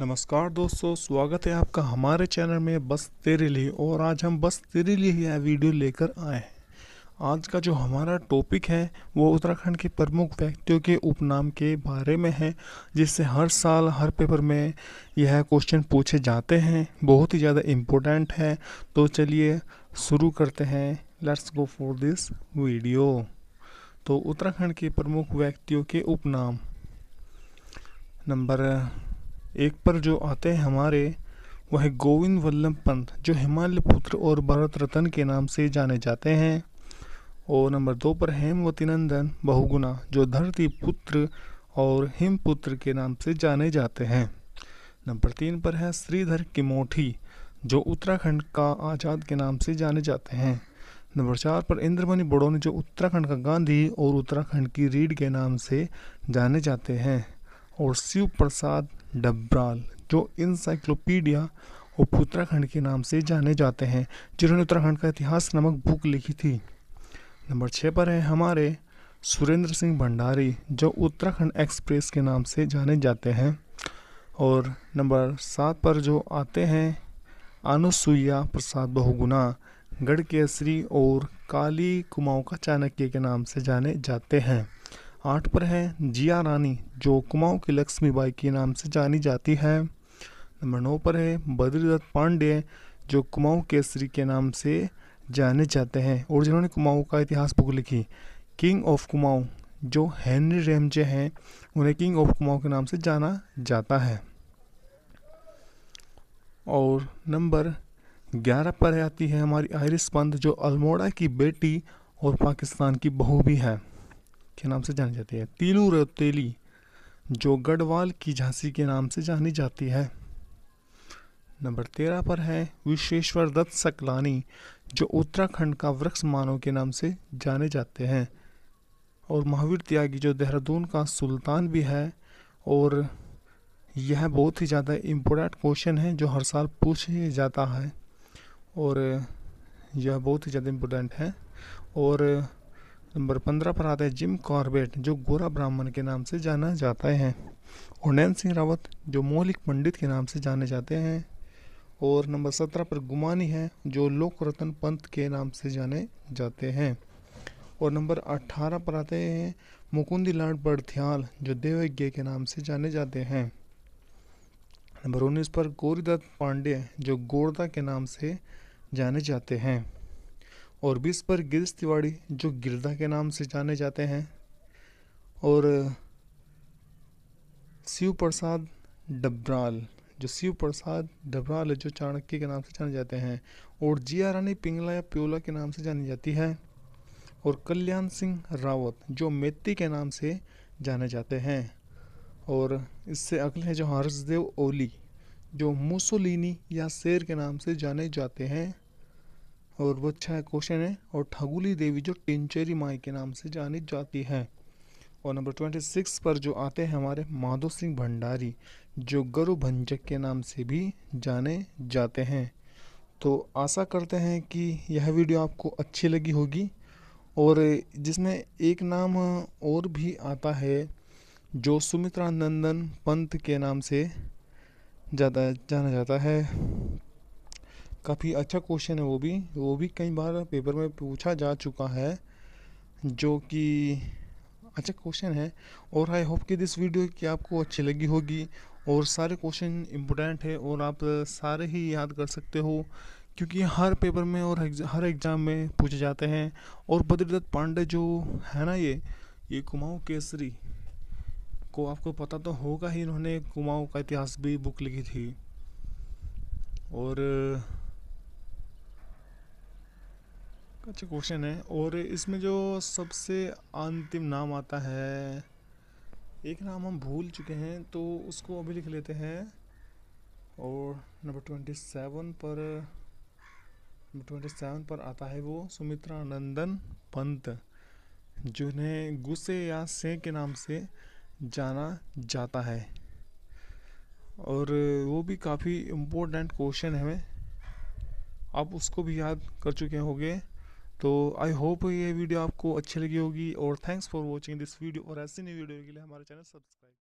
नमस्कार दोस्तों स्वागत है आपका हमारे चैनल में बस तेरे लिए और आज हम बस तेरे लिए ही यह वीडियो लेकर आए हैं आज का जो हमारा टॉपिक है वो उत्तराखंड के प्रमुख व्यक्तियों के उपनाम के बारे में है जिससे हर साल हर पेपर में यह क्वेश्चन पूछे जाते हैं बहुत ही ज़्यादा इम्पोर्टेंट है तो चलिए शुरू करते हैं let's go for this video तो उत्तराखंड के प्रमुख व्यक्तियों के उपनाम नंबर एक पर जो आते हैं हमारे वह गोविंद वल्लभ पंत जो हिमालय पुत्र और भरत रत्न के नाम से जाने जाते हैं और नंबर दो पर हेमवती नंदन बहुगुना जो धरती पुत्र और हिमपुत्र के नाम से जाने जाते हैं नंबर तीन पर है श्रीधर किमोठी जो उत्तराखंड का आज़ाद के नाम से जाने जाते हैं नंबर चार पर इंद्रमणि बड़ोनी ने जो उत्तराखंड का गांधी और उत्तराखंड की रीढ़ के नाम से जाने जाते हैं और शिव प्रसाद डब्राल जो इंसाइक्लोपीडिया ऑफ उत्तराखंड के नाम से जाने जाते हैं जिन्होंने उत्तराखंड का इतिहास नामक बुक लिखी थी नंबर छः पर है हमारे सुरेंद्र सिंह भंडारी जो उत्तराखंड एक्सप्रेस के नाम से जाने जाते हैं और नंबर सात पर जो आते हैं अनुसुईया प्रसाद बहुगुना गढ़ केसरी और काली कुमाऊं का चाणक्य के नाम से जाने जाते हैं आठ पर है जिया रानी जो कुमाऊं की लक्ष्मी बाई के नाम से जानी जाती है नंबर नौ पर है बद्रीदत्त पांडे जो कुमाऊं केसरी के नाम से जाने जाते हैं और जिन्होंने कुमाऊं का इतिहास बुक लिखी किंग ऑफ कुमाऊं जो हेनरी रेमजे हैं उन्हें किंग ऑफ कुमाऊं के नाम से जाना जाता है और नंबर ग्यारह पर आती है हमारी आयरिस पंत जो अल्मोड़ा की बेटी और पाकिस्तान की बहू भी है के नाम से जानी जाती है तीनू रौतेली जो गढ़वाल की झांसी के नाम से जानी जाती है नंबर तेरह पर है विश्वेश्वर दत्त सकलानी जो उत्तराखंड का वृक्ष मानव के नाम से जाने जाते हैं और महावीर त्यागी जो देहरादून का सुल्तान भी है और यह बहुत ही ज़्यादा इम्पोर्टेंट क्वेश्चन है जो हर साल पूछ जाता है और यह बहुत ही ज़्यादा इम्पोर्टेंट है और नंबर पंद्रह पर आते हैं जिम कॉर्बेट जो गोरा ब्राह्मण के नाम से जाना जाता है और नैन सिंह रावत जो मौलिक पंडित के नाम से जाने जाते हैं और नंबर सत्रह पर गुमानी है जो लोक रतन पंत के नाम से जाने जाते हैं और नंबर अट्ठारह पर आते हैं मुकुंदी लाड बड़थियाल जो देवज्ञ के नाम से जाने जाते हैं नंबर उन्नीस पर गोरीदत्त पांडे जो गोरदा के नाम से जाने जाते हैं और बीस पर गिरीश तिवाड़ी जो गिरदा के नाम से जाने जाते हैं और शिव प्रसाद डबराल जो शिव प्रसाद डबराल जो चाणक्य के नाम से जाने जाते हैं और जिया रानी पिंगला या प्योला के नाम से जानी जाती है और कल्याण सिंह रावत जो मेती के नाम से जाने जाते हैं और इससे अगले हैं जो हर्षदेव ओली जो मुसोलिनी या शेर के नाम से जाने जाते हैं और वो छः क्वेश्चन है और ठगुली देवी जो टिंचेरी माई के नाम से जानी जाती है और नंबर ट्वेंटी सिक्स पर जो आते हैं हमारे माधो सिंह भंडारी जो गरु भंजक के नाम से भी जाने जाते हैं तो आशा करते हैं कि यह वीडियो आपको अच्छी लगी होगी और जिसमें एक नाम और भी आता है जो सुमित्रा नंदन पंत के नाम से जाता जाना जाता है काफ़ी अच्छा क्वेश्चन है वो भी वो भी कई बार पेपर में पूछा जा चुका है जो कि अच्छा क्वेश्चन है और आई होप कि दिस वीडियो की आपको अच्छी लगी होगी और सारे क्वेश्चन इम्पोर्टेंट है और आप सारे ही याद कर सकते हो क्योंकि हर पेपर में और हर एग्ज़ाम में पूछे जाते हैं और बद्रीदत्त पांडे जो है ना ये ये कुमाऊँ केसरी को आपको पता तो होगा ही इन्होंने कुमाऊँ का इतिहास भी बुक लिखी थी और अच्छा क्वेश्चन है और इसमें जो सबसे अंतिम नाम आता है एक नाम हम भूल चुके हैं तो उसको अभी लिख लेते हैं और नंबर ट्वेंटी सेवन पर नंबर ट्वेंटी सेवन पर आता है वो सुमित्रा नंदन पंत जिन्हें गुस्से या से के नाम से जाना जाता है और वो भी काफ़ी इम्पोर्टेंट क्वेश्चन है आप उसको भी याद कर चुके होंगे तो आई होप ये वीडियो आपको अच्छी लगी होगी और thanks for watching this video और ऐसी नई वीडियो के लिए हमारे चैनल सब्सक्राइब